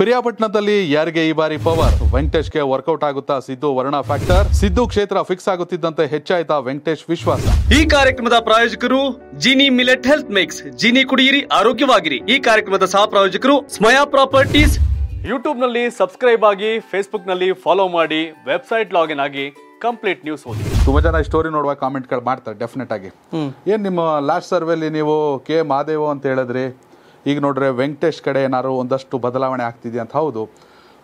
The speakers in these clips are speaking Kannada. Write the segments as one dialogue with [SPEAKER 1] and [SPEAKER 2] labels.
[SPEAKER 1] ಪಿರಿಯಾಪಟ್ಟಣದಲ್ಲಿ ಯಾರಿಗೆ ಈ ಬಾರಿ ಪವರ್ ವೆಂಕಟೇಶ್ ಗೆ ವರ್ಕೌಟ್ ಆಗುತ್ತಾ ಸಿದ್ದು ವರ್ಣ ಫ್ಯಾಕ್ಟರ್ ಸಿದ್ದು ಕ್ಷೇತ್ರ ಫಿಕ್ಸ್ ಆಗುತ್ತಿದ್ದಂತೆ ಹೆಚ್ಚಾಯ್ತಾ ವೆಂಕಟೇಶ್ ವಿಶ್ವಾಸ
[SPEAKER 2] ಈ ಕಾರ್ಯಕ್ರಮದ ಪ್ರಾಯೋಜಕರು Jini millet health mix Jini ಕುಡಿಯಿರಿ ಆರೋಗ್ಯವಾಗಿರಿ ಈ ಕಾರ್ಯಕ್ರಮದ ಸಹ ಪ್ರಾಯೋಜಕರು ಸ್ಮಯಾ ಪ್ರಾಪರ್ಟೀಸ್ ಯೂಟ್ಯೂಬ್ ನಲ್ಲಿ ಸಬ್ಸ್ಕ್ರೈಬ್ ಆಗಿ ಫೇಸ್ಬುಕ್ ನಲ್ಲಿ ಫಾಲೋ ಮಾಡಿ ವೆಬ್ಸೈಟ್ ಲಾಗಿನ್ ಆಗಿ ಕಂಪ್ಲೀಟ್ ನ್ಯೂಸ್ ಓದಿ
[SPEAKER 1] ತುಂಬಾ ಜನ ಸ್ಟೋರಿ ಕಾಮೆಂಟ್ ಗಳು ಮಾಡ್ತಾರೆ ಡೆಫಿನೆಟ್ ಆಗಿ ಏನ್ ನಿಮ್ಮ ಲಾಸ್ಟ್ ಸರ್ವೆಲ್ಲಿ ನೀವು ಕೆ ಮಾದೇವ ಅಂತ ಹೇಳಿದ್ರಿ ಈಗ ನೋಡ್ರೆ ವೆಂಕಟೇಶ್ ಕಡೆ ಏನಾದ್ರು ಒಂದಷ್ಟು ಬದಲಾವಣೆ ಆಗ್ತಿದೆ ಅಂತ ಹೌದು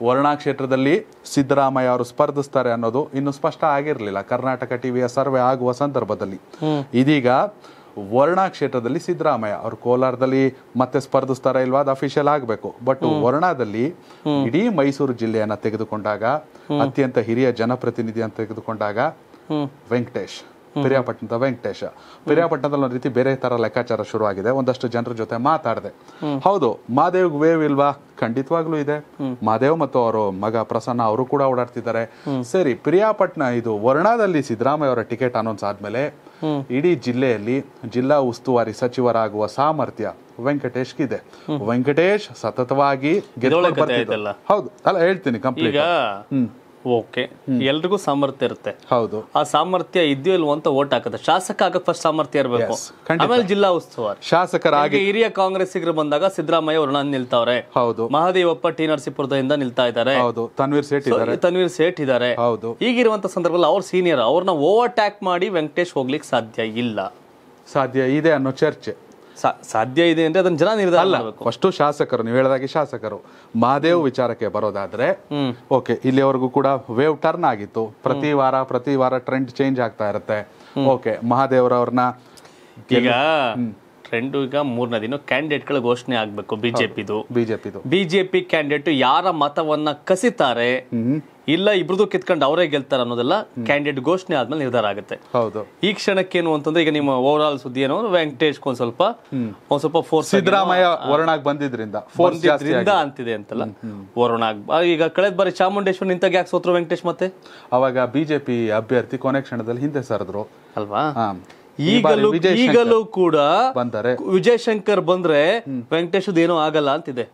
[SPEAKER 1] ವರ್ಣಾ ಕ್ಷೇತ್ರದಲ್ಲಿ ಸಿದ್ದರಾಮಯ್ಯ ಅವರು ಸ್ಪರ್ಧಿಸ್ತಾರೆ ಅನ್ನೋದು ಇನ್ನು ಸ್ಪಷ್ಟ ಆಗಿರಲಿಲ್ಲ ಕರ್ನಾಟಕ ಟಿವಿಯ ಸರ್ವೆ ಆಗುವ ಸಂದರ್ಭದಲ್ಲಿ ಇದೀಗ ವರ್ಣಾ ಕ್ಷೇತ್ರದಲ್ಲಿ ಸಿದ್ದರಾಮಯ್ಯ ಅವರು ಕೋಲಾರದಲ್ಲಿ ಮತ್ತೆ ಸ್ಪರ್ಧಿಸ್ತಾರ ಇಲ್ವಾ ಅದು ಅಫಿಷಿಯಲ್ ಆಗಬೇಕು ಬಟ್ ವರ್ಣಾದಲ್ಲಿ ಇಡೀ ಮೈಸೂರು ಜಿಲ್ಲೆಯನ್ನ ತೆಗೆದುಕೊಂಡಾಗ ಅತ್ಯಂತ ಹಿರಿಯ ಜನಪ್ರತಿನಿಧಿ ಅಂತ ತೆಗೆದುಕೊಂಡಾಗ ವೆಂಕಟೇಶ್ ಪಿರಿಯಾಪಟ್ಟಣದ ವೆಂಕಟೇಶ ಪಿರಿಯಾಪಟ್ಟಣದಲ್ಲಿ ಒಂದು ರೀತಿ ಬೇರೆ ತರ ಲೆಕ್ಕಾಚಾರ ಆಗಿದೆ ಒಂದಷ್ಟು ಜನರ ಜೊತೆ ಮಾತಾಡಿದೆ ಹೌದು ಮಾದೇವ್ ವೇವ್ ಇಲ್ವಾ ಖಂಡಿತವಾಗ್ಲೂ ಇದೆ ಮಾದೇವ್ ಮತ್ತು ಅವರು ಮಗ ಪ್ರಸನ್ನ ಅವರು ಕೂಡ ಓಡಾಡ್ತಿದ್ದಾರೆ ಸರಿ ಪಿರಿಯಾಪಟ್ಟಣ ಇದು ವರ್ಣಾದಲ್ಲಿ ಸಿದ್ದರಾಮಯ್ಯ ಅವರ ಟಿಕೆಟ್ ಅನೌನ್ಸ್ ಆದ್ಮೇಲೆ ಇಡೀ ಜಿಲ್ಲೆಯಲ್ಲಿ ಜಿಲ್ಲಾ ಉಸ್ತುವಾರಿ ಸಚಿವರಾಗುವ ಸಾಮರ್ಥ್ಯ ವೆಂಕಟೇಶ್ ಇದೆ ವೆಂಕಟೇಶ್ ಸತತವಾಗಿ
[SPEAKER 2] ಹೌದು ಅಲ್ಲ ಹೇಳ್ತೀನಿ ಕಂಪ್ಲೀಟ್ ಓಕೆ ಎಲ್ರಿಗೂ ಸಾಮರ್ಥ್ಯ ಇರುತ್ತೆ ಹೌದು ಆ ಸಾಮರ್ಥ್ಯ ಇದೆಯೋ ಇಲ್ವೋ ಅಂತ ಓಟ್ ಹಾಕುತ್ತೆ ಶಾಸಕ ಆಗ ಫಸ್ಟ್ ಸಾಮರ್ಥ್ಯ ಇರಬೇಕು ಆಮೇಲೆ ಜಿಲ್ಲಾ ಉಸ್ತುವಾರಿ ಶಾಸಕರಾಗಿ ಹಿರಿಯ ಕಾಂಗ್ರೆಸ್ಸಿಗರು ಬಂದಾಗ ಸಿದ್ದರಾಮಯ್ಯ ಅವರು ನಾನು ನಿಲ್ತಾವ್ರೆ ಹೌದು ಮಹಾದೇವಪ್ಪ ಟಿ ನರಸೀಪುರದಿಂದ ನಿಲ್ತಾ ಇದ್ದಾರೆ ಹೌದು ತನ್ವೀರ್ ಸೇಟ್ ಇದ್ದಾರೆ ತನ್ವೀರ್ ಸೇಟ್ ಇದ್ದಾರೆ ಹೌದು ಈಗಿರುವಂತ ಸಂದರ್ಭದಲ್ಲಿ ಅವ್ರ ಸೀನಿಯರ್ ಅವ್ರನ್ನ ಓವರ್ಟ್ಯಾಕ್ ಮಾಡಿ ವೆಂಕಟೇಶ್ ಹೋಗ್ಲಿಕ್ಕೆ ಸಾಧ್ಯ ಇಲ್ಲ ಸಾಧ್ಯ ಇದೆ ಅನ್ನೋ ಚರ್ಚೆ ಸಾಧ್ಯ ಇದೆ ಅಂದ್ರೆ ಅದನ್ನ ಜನ ನಿರ್ಧಾರ ಅಲ್ಲ ಫಸ್ಟ್ ಶಾಸಕರು ನೀವು ಹೇಳಿದಾಗೆ ಶಾಸಕರು
[SPEAKER 1] ಮಹಾದೇವ್ ವಿಚಾರಕ್ಕೆ ಬರೋದಾದ್ರೆ ಓಕೆ ಇಲ್ಲಿವರೆಗೂ ಕೂಡ ವೇವ್ ಟರ್ನ್ ಆಗಿತ್ತು ಪ್ರತಿ ವಾರ ಪ್ರತಿ ವಾರ ಟ್ರೆಂಡ್ ಚೇಂಜ್ ಆಗ್ತಾ ಇರುತ್ತೆ ಓಕೆ ಮಹಾದೇವ್ರವ್ರನ್ನ ಈಗ
[SPEAKER 2] ಟ್ರೆಂಡ್ ಈಗ ಮೂರನೇ ದಿನ ಗಳ ಘೋಷಣೆ ಆಗ್ಬೇಕು ಬಿಜೆಪಿದು ಬಿಜೆಪಿದು ಬಿಜೆಪಿ ಕ್ಯಾಂಡಿಡೇಟ್ ಯಾರ ಮತವನ್ನ ಕಸಿತಾರೆ ಇಲ್ಲ ಇಬ್ರದ್ದು ಕಿತ್ಕೊಂಡು ಅವರೇ ಗೆಲ್ತಾರ ಅನ್ನೋದೆಲ್ಲ ಕ್ಯಾಂಡಿಡೇಟ್ ಘೋಷಣೆ ಆದ್ಮೇಲೆ ನಿರ್ಧಾರ ಆಗುತ್ತೆ ಹೌದು ಈ ಕ್ಷಣಕ್ಕೆ ಏನು ಅಂತಂದ್ರೆ ಈಗ ನಿಮ್ಮ ಓವರ್ ಆಲ್ ಸುದ್ದಿ ಏನು ವೆಂಕಟೇಶ್ ಒಂದ್ ಸ್ವಲ್ಪ ಒಂದ್ ಸ್ವಲ್ಪ ಫೋರ್ಸ್ ಸಿದ್ದರಾಮಯ್ಯ ವರುಣಾಗ್
[SPEAKER 1] ಬಂದಿದ್ರಿಂದ
[SPEAKER 2] ಅಂತಿದೆ ಅಂತಲ್ಲ ವರುಣಾಗ್ ಈಗ ಕಳೆದ ಬಾರಿ ಚಾಮುಂಡೇಶ್ವರ್ ನಿಂತ ಯಾಕೆ ಸೋತ್ರು ವೆಂಕಟೇಶ್ ಮತ್ತೆ ಅವಾಗ ಬಿಜೆಪಿ ಅಭ್ಯರ್ಥಿ ಕೊನೆ ಕ್ಷಣದಲ್ಲಿ ಹಿಂದೆ ಸರಿದ್ರು ಅಲ್ವಾ ಈಗಲೂ ಈಗಲೂ ಕೂಡ ಬಂದರೆ ಶಂಕರ್ ಬಂದ್ರೆ ವೆಂಕಟೇಶ್ ಏನೋ ಆಗಲ್ಲ ಅಂತಿದೆ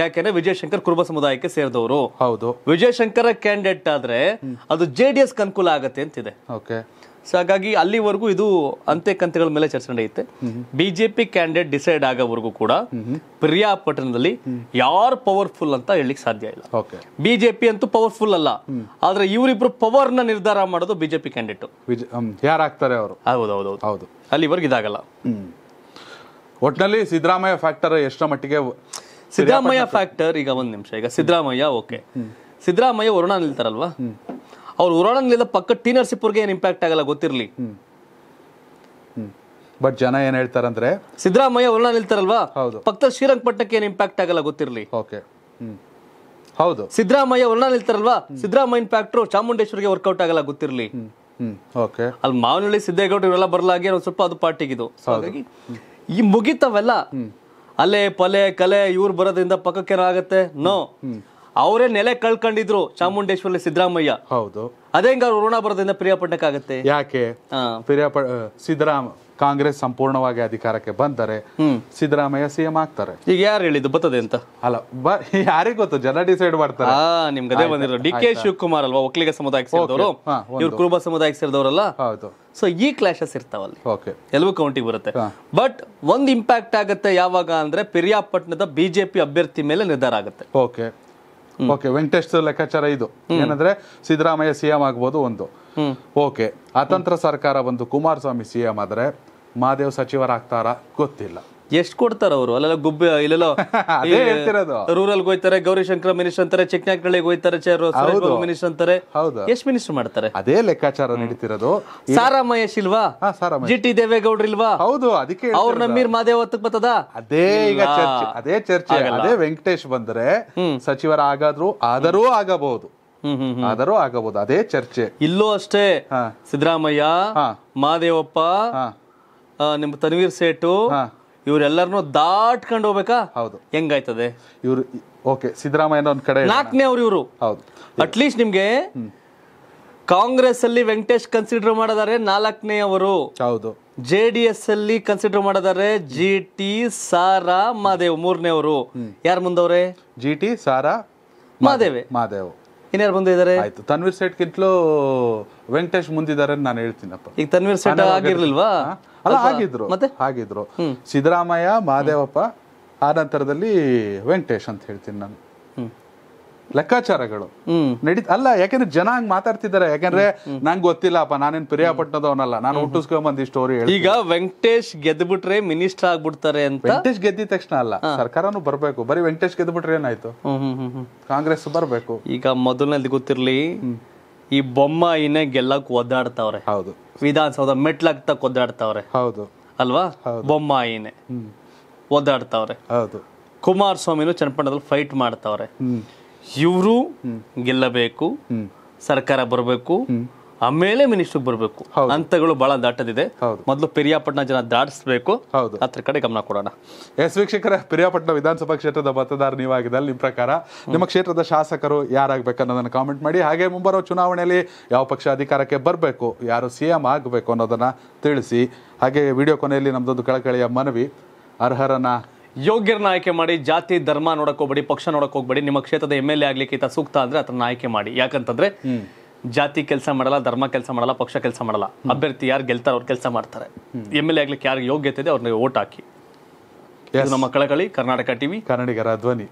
[SPEAKER 2] ಯಾಕೆಂದ್ರೆ ವಿಜಯಶಂಕರ್ ಕುರುಬ ಸಮುದಾಯಕ್ಕೆ ಸೇರಿದವರು ಹೌದು ವಿಜಯಶಂಕರ ಕ್ಯಾಂಡಿಡೇಟ್ ಆದ್ರೆ ಅದು ಜೆ ಡಿ ಎಸ್ ಅನುಕೂಲ ಆಗತ್ತೆ ಅಂತಿದೆ ಓಕೆ ಸೊ ಹಾಗಾಗಿ ಅಲ್ಲಿವರೆಗೂ ಇದು ಅಂತೆ ಮೇಲೆ ಚರ್ಚೆ ನಡೆಯುತ್ತೆ ಬಿಜೆಪಿ ಕ್ಯಾಂಡಿಡೇಟ್ ಡಿಸೈಡ್ ಆಗೋವರೆಗೂ ಕೂಡ ಪ್ರಿಯಾ ಪಟ್ಟಣದಲ್ಲಿ ಯಾರು ಪವರ್ಫುಲ್ ಅಂತ ಹೇಳಲಿಕ್ಕೆ ಸಾಧ್ಯ ಇಲ್ಲ ಬಿಜೆಪಿ ಅಂತೂ ಪವರ್ಫುಲ್ ಅಲ್ಲ ಆದ್ರೆ ಇವರಿಬ್ರು ಪವರ್ ನ ನಿರ್ಧಾರ ಮಾಡೋದು ಬಿಜೆಪಿ ಕ್ಯಾಂಡಿಡೇಟ್ ಯಾರಾಗ್ತಾರೆ ಅವರು ಹೌದು ಹೌದು ಅಲ್ಲಿವರೆಗೂ ಇದಾಗಲ್ಲ ಒಟ್ಟಿನಲ್ಲಿ ಸಿದ್ದರಾಮಯ್ಯ ಫ್ಯಾಕ್ಟರ್ ಎಷ್ಟರ ಮಟ್ಟಿಗೆ ಸಿದ್ದರಾಮಯ್ಯ ಫ್ಯಾಕ್ಟರ್ ಈಗ ಒಂದ್ ನಿಮಿಷ ಈಗ ಸಿದ್ದರಾಮಯ್ಯ ಓಕೆ ಸಿದ್ದರಾಮಯ್ಯ ವರುಣ ನಿಲ್ತಾರಲ್ವಾ ಅವ್ರು ಹೊರಣ ನಿಲ್ಲದ ಪಕ್ಕ ಟಿ ನರಸೀಪುರ್ಗೆ ಏನ್ ಇಂಪ್ಯಾಕ್ಟ್ ಆಗಲ್ಲ ಗೊತ್ತಿರಲಿ
[SPEAKER 1] ಬಟ್ ಜನ ಏನ್ ಹೇಳ್ತಾರಂದ್ರೆ
[SPEAKER 2] ಸಿದ್ದರಾಮಯ್ಯ ವರುಣ ನಿಲ್ತಾರಲ್ವಾ ಪಕ್ಕದ ಶ್ರೀರಂಗಪಟ್ಟಣಕ್ಕೆ ಏನ್ ಇಂಪ್ಯಾಕ್ಟ್ ಆಗಲ್ಲ ಗೊತ್ತಿರ್ಲಿ ಓಕೆ ಹೌದು ಸಿದ್ದರಾಮಯ್ಯ ವರುಣ ನಿಲ್ತಾರಲ್ವಾ ಸಿದ್ದರಾಮಯ್ಯ ಇಂಪ್ಯಾಕ್ಟ್ ಚಾಮುಂಡೇಶ್ವರಿಗೆ ವರ್ಕೌಟ್ ಆಗಲ್ಲ ಗೊತ್ತಿರಲಿ ಓಕೆ ಅಲ್ಲಿ ಮಾವನಹಳ್ಳಿ ಸಿದ್ದೇಗೌಡ ಇವರೆಲ್ಲ ಬರಲಾಗಿ ಸ್ವಲ್ಪ ಅದು ಪಾರ್ಟಿಗಿದು ಹಾಗಾಗಿ ಈ ಮುಗಿತವೆಲ್ಲ ಅಲ್ಲೇ ಪಲೆ ಕಲೆ ಇವ್ರು ಬರೋದ್ರಿಂದ ಪಕ್ಕಕ್ಕೆ ಆಗುತ್ತೆ ನೋ ಅವರೇ ನೆಲೆ ಕಳ್ಕೊಂಡಿದ್ರು ಚಾಮುಂಡೇಶ್ವರಿ ಸಿದ್ದರಾಮಯ್ಯ ಹೌದು ಅದೇ ಅವ್ರು ಋಣ ಬರೋದ್ರಿಂದ ಪ್ರಿಯಾಪಟ್ಟಣಕ್ಕಾಗತ್ತೆ
[SPEAKER 1] ಯಾಕೆ ಸಿದ್ದರಾಮ ಕಾಂಗ್ರೆಸ್ ಸಂಪೂರ್ಣವಾಗಿ ಅಧಿಕಾರಕ್ಕೆ ಬಂದರೆ ಸಿದ್ದರಾಮಯ್ಯ ಸಿಎಂ ಆಗ್ತಾರೆ ಈಗ ಯಾರು ಹೇಳಿದ್ದು ಬರ್ತದೆ ಅಂತ ಅಲ್ಲ ಯಾರಿಗೆ
[SPEAKER 2] ಗೊತ್ತು ಜನ ಡಿಸೈಡ್ ಮಾಡ್ತಾರೆ ಬಂದಿರೋ ಡಿ ಕೆ ಶಿವಕುಮಾರ್ ಅಲ್ವಾ ಒಕ್ಕಲಿಗ ಸಮುದಾಯಕ್ಕೆ ಸೇರಿದವರು ಇವ್ರು ಕುರುಬ ಸಮುದಾಯಕ್ಕೆ ಸೇರಿದವರಲ್ಲ ಹೌದು ಸೊ ಈ ಕ್ಲಾಶಸ್ ಇರ್ತಾವಲ್ಲಿ ಓಕೆ ಎಲ್ಲವೂ ಕೌಂಟಿಗೆ ಬರುತ್ತೆ ಬಟ್ ಒಂದು ಇಂಪ್ಯಾಕ್ಟ್ ಆಗುತ್ತೆ ಯಾವಾಗ ಅಂದ್ರೆ ಪಿರಿಯಾಪಟ್ನದ ಬಿಜೆಪಿ ಅಭ್ಯರ್ಥಿ ಮೇಲೆ ನಿರ್ಧಾರ ಆಗುತ್ತೆ ಓಕೆ ಓಕೆ ವೆಂಕಟೇಶ್ ಲೆಕ್ಕಾಚಾರ ಇದು ಏನಂದ್ರೆ ಸಿದ್ದರಾಮಯ್ಯ ಸಿಎಂ ಆಗ್ಬೋದು ಒಂದು
[SPEAKER 1] ಓಕೆ ಅತಂತ್ರ ಸರ್ಕಾರ ಬಂದು ಕುಮಾರಸ್ವಾಮಿ ಸಿಎಂ ಆದರೆ ಮಹಾದೇವ್ ಸಚಿವರಾಗ್ತಾರ
[SPEAKER 2] ಗೊತ್ತಿಲ್ಲ ಎಷ್ಟು ಕೊಡ್ತಾರ ಅವರು ಅಲ್ಲೆಲ್ಲ ಗುಬ್ಬೆ ಇಲ್ಲೆಲ್ಲ ಅದೇ ಹೇಳ್ತಿರೋದು ರೂರಲ್ ಹೋಯ್ತಾರೆ ಗೌರಿಶಂಕರ ಮಿನಿಸ್ಟರ್ ಅಂತಾರೆ ಚಿಕ್ಕನಾಕಳ್ಳಿಗೆ ಹೋಯ್ತಾರೆ ಮಿನಿಸ್ಟರ್ ಅಂತಾರೆ ಎಷ್ಟು ಮಿನಿಸ್ಟರ್ ಮಾಡ್ತಾರೆ ಅದೇ ಲೆಕ್ಕಾಚಾರ ನಡೀತಿರೋದು ಸಾರಾ ಮಹೇಶ್ ಇಲ್ವಾ ಜಿ ಟಿ ದೇವೇಗೌಡ್ರ ಇಲ್ವಾ ಹೌದು ಅದಕ್ಕೆ ಅವ್ರ ನಮ್ಮೀರ್ ಮಾದೇವ್ ಹೊತ್ತಕ್ ಬತ್ತದ ಅದೇ ಈಗ ಚರ್ಚೆ ಅದೇ ಚರ್ಚೆ ಅದೇ
[SPEAKER 1] ವೆಂಕಟೇಶ್ ಬಂದ್ರೆ
[SPEAKER 2] ಸಚಿವರಾಗಾದ್ರು ಆದರೂ ಆಗಬಹುದು ಆದರೂ ಆಗಬಹುದು ಅದೇ ಚರ್ಚೆ ಇಲ್ಲೂ ಅಷ್ಟೇ ಸಿದ್ದರಾಮಯ್ಯ ಮಾದೇವಪ್ಪ ನಿಮ್ಮ ತನ್ವೀರ್ ಸೇಟು ಇವ್ರೆಲ್ಲರನ್ನು ದಾಟ್ಕೊಂಡು ಹೋಗ್ಬೇಕಾ ಹೌದು ಹೆಂಗಾಯ್ತದೆ ಇವರು ಓಕೆ ಸಿದ್ದರಾಮಯ್ಯ ಒಂದು ಕಡೆ ನಾಲ್ಕನೇ ಅವ್ರು ಇವರು ಹೌದು ಅಟ್ಲೀಸ್ಟ್ ನಿಮ್ಗೆ ಕಾಂಗ್ರೆಸ್ ಅಲ್ಲಿ ವೆಂಕಟೇಶ್ ಕನ್ಸಿಡರ್ ಮಾಡಿದಾರೆ ನಾಲ್ಕನೇ ಅವರು ಹೌದು ಜೆ ಡಿ ಎಸ್ ಅಲ್ಲಿ ಕನ್ಸಿಡರ್ ಮಾಡಿದಾರೆ ಜಿ ಟಿ ಸಾರಾ ಮಾದೇವ್ ಮೂರನೇ ಅವರು ಯಾರು ಮುಂದವ್ರೆ ಜಿ ಟಿ ಸಾರಾ ಮಾದೇವೆ ಮಾದೇವ್ ಇನ್ಯಾರು ಬಂದಿದ್ದಾರೆ ಆಯ್ತು ತನ್ವೀರ್ ಕಿಂತಲೂ
[SPEAKER 1] ವೆಂಕಟೇಶ್ ಮುಂದಿದ್ದಾರೆ ನಾನು ಹೇಳ್ತೀನಪ್ಪ ಈಗ ತನ್ವೀರ್ ಸೇಠ್ ಆಗಿರ್ಲಿಲ್ವಾ ಅಲ್ಲ ಆಗಿದ್ರು ಮತ್ತೆ ಆಗಿದ್ರು ಸಿದ್ದರಾಮಯ್ಯ ಮಹದೇವಪ್ಪ ಆ ನಂತರದಲ್ಲಿ ವೆಂಕಟೇಶ್ ಅಂತ ಹೇಳ್ತೀನಿ ನಾನು ಲೆಕ್ಕಾಚಾರಗಳು ನಡೀತ ಅಲ್ಲ ಯಾಕಂದ್ರೆ ಜನ ಹಂಗ್ ಮಾತಾಡ್ತಿದ್ದಾರೆ ಯಾಕಂದ್ರೆ ನಂಗೆ ಗೊತ್ತಿಲ್ಲಪ್ಪ ನಾನೇನ್ ಪ್ರಿಯಾಪಟ್ಟಣದವನಲ್ಲ ನಾನು ಹುಟ್ಟಿಸ್ಕೊಂಡ್ ಈ ಸ್ಟೋರಿ ಈಗ
[SPEAKER 2] ವೆಂಕಟೇಶ್ ಗೆದ್ಬಿಟ್ರೆ ಮಿನಿಸ್ಟರ್ ಆಗ್ಬಿಡ್ತಾರೆ ಅಂತ
[SPEAKER 1] ವೆಂಕಟೇಶ್ ಗೆದ್ದಿದ ತಕ್ಷಣ ಅಲ್ಲ ಸರ್ಕಾರನು ಬರ್ಬೇಕು ಬರೀ ವೆಂಕಟೇಶ್ ಗೆದ್ಬಿಟ್ರೆ ಏನಾಯ್ತು ಕಾಂಗ್ರೆಸ್ ಬರ್ಬೇಕು
[SPEAKER 2] ಈಗ ಮೊದಲನೇದು ಗೊತ್ತಿರ್ಲಿ ಈ ಬೊಮ್ಮಾಯಿನೇ ಗೆಲ್ಲಕ್ಕೆ ಒದ್ದಾಡ್ತಾವ್ರೆ ಹೌದು ವಿಧಾನಸೌಧ ಮೆಟ್ಲಾಗ್ತಾ ಒದ್ದಾಡ್ತಾವ್ರೆ ಹೌದು ಅಲ್ವಾ ಬೊಮ್ಮಾಯಿನೇ ಒದ್ದಾಡ್ತಾವ್ರೆ ಹೌದು ಕುಮಾರಸ್ವಾಮಿನೂ ಚನ್ನಪಟ್ಟಣದಲ್ಲಿ ಫೈಟ್ ಮಾಡ್ತಾವ್ರೆ ಇವರು ಗೆಲ್ಲಬೇಕು ಸರ್ಕಾರ ಬರಬೇಕು ಆಮೇಲೆ ಮಿನಿಸ್ಟ್ರಿಗೆ ಬರಬೇಕು ಹಂತಗಳು ಬಹಳ ದಾಟದಿದೆ ಮೊದಲು ಪಿರಿಯಾಪಟ್ಟಣ ಜನ ದಾಟಿಸಬೇಕು ಅದ್ರ ಕಡೆ ಗಮನ ಕೊಡೋಣ ಎಸ್ ವೀಕ್ಷಕರ ಪಿರಿಯಾಪಟ್ಟಣ
[SPEAKER 1] ವಿಧಾನಸಭಾ ಕ್ಷೇತ್ರದ ಮತದಾರ ನೀವಾಗಿದ್ದಲ್ಲಿ ನಿಮ್ಮ ಪ್ರಕಾರ ನಿಮ್ಮ ಕ್ಷೇತ್ರದ ಶಾಸಕರು ಅನ್ನೋದನ್ನ ಕಾಮೆಂಟ್ ಮಾಡಿ ಹಾಗೆ ಮುಂಬರುವ ಚುನಾವಣೆಯಲ್ಲಿ ಯಾವ ಪಕ್ಷ ಅಧಿಕಾರಕ್ಕೆ ಬರಬೇಕು ಯಾರು ಸಿ ಎಂ ಆಗಬೇಕು ಅನ್ನೋದನ್ನು ತಿಳಿಸಿ ಹಾಗೆ ವಿಡಿಯೋ ಕೊನೆಯಲ್ಲಿ ನಮ್ಮದೊಂದು ಕಳಕಳಿಯ ಮನವಿ ಅರ್ಹರನ್ನ
[SPEAKER 2] ಯೋಗ್ಯರನ್ನ ಆಯ್ಕೆ ಮಾಡಿ ಜಾತಿ ಧರ್ಮ ನೋಡಕ್ ಹೋಗ್ಬೇಡಿ ಪಕ್ಷ ನೋಡಕ್ ಹೋಗ್ಬೇಡಿ ನಿಮ್ಮ ಕ್ಷೇತ್ರದ ಎಮ್ ಎಲ್ ಎ ಆಗ್ಲಿಕ್ಕೆ ಸೂಕ್ತ ಅಂದ್ರೆ ಅದನ್ನ ಆಯ್ಕೆ ಮಾಡಿ ಯಾಕಂತಂದ್ರೆ ಜಾತಿ ಕೆಲಸ ಮಾಡಲ್ಲ ಧರ್ಮ ಕೆಲಸ ಮಾಡಲ್ಲ ಪಕ್ಷ ಕೆಲಸ ಮಾಡಲ್ಲ ಅಭ್ಯರ್ಥಿ ಯಾರು ಗೆಲ್ತಾರೆ ಅವ್ರು ಕೆಲಸ ಮಾಡ್ತಾರೆ ಎಮ್ ಎಲ್ ಎ ಆಗ್ಲಿಕ್ಕೆ ಯಾರು ಯೋಗ್ಯತೆ ಇದೆ ಅವ್ರನ್ನ ಓಟ್ ಹಾಕಿ ನಮ್ಮ ಕಳಕಳಿ ಕರ್ನಾಟಕ ಟಿವಿ ಕನ್ನಡಿಗರ ಧ್ವನಿ